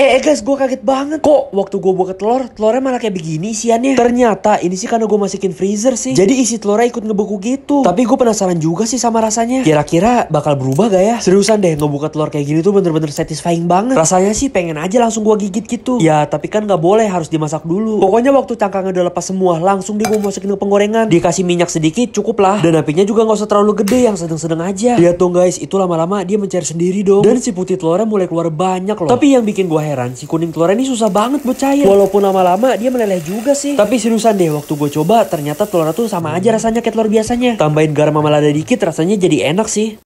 Eh, eh guys, gue kaget banget. Kok waktu gue buka telur, telurnya malah kayak begini isiannya. Ternyata ini sih karena gue masukin freezer sih. Jadi isi telurnya ikut ngebeku gitu. Tapi gue penasaran juga sih sama rasanya. Kira-kira bakal berubah gak ya? Seriusan deh, ngebuka telur kayak gini tuh bener-bener satisfying banget. Rasanya sih pengen aja langsung gue gigit gitu. Ya, tapi kan gak boleh, harus dimasak dulu. Pokoknya waktu cangkangnya udah lepas semua, langsung dia gue masukin ke penggorengan. Dikasih minyak sedikit, cukup lah. Dan apinya juga gak usah terlalu gede, yang sedang-sedang aja. Lihat dong guys, itu lama-lama dia mencari sendiri dong. Dan si putih telurnya mulai keluar banyak loh. Tapi yang bikin gue heran si kuning telur ini susah banget buat cair. Walaupun lama-lama dia meleleh juga sih. Tapi seriusan deh waktu gue coba ternyata telur tuh sama aja rasanya kayak telur biasanya. Tambahin garam sama lada dikit rasanya jadi enak sih.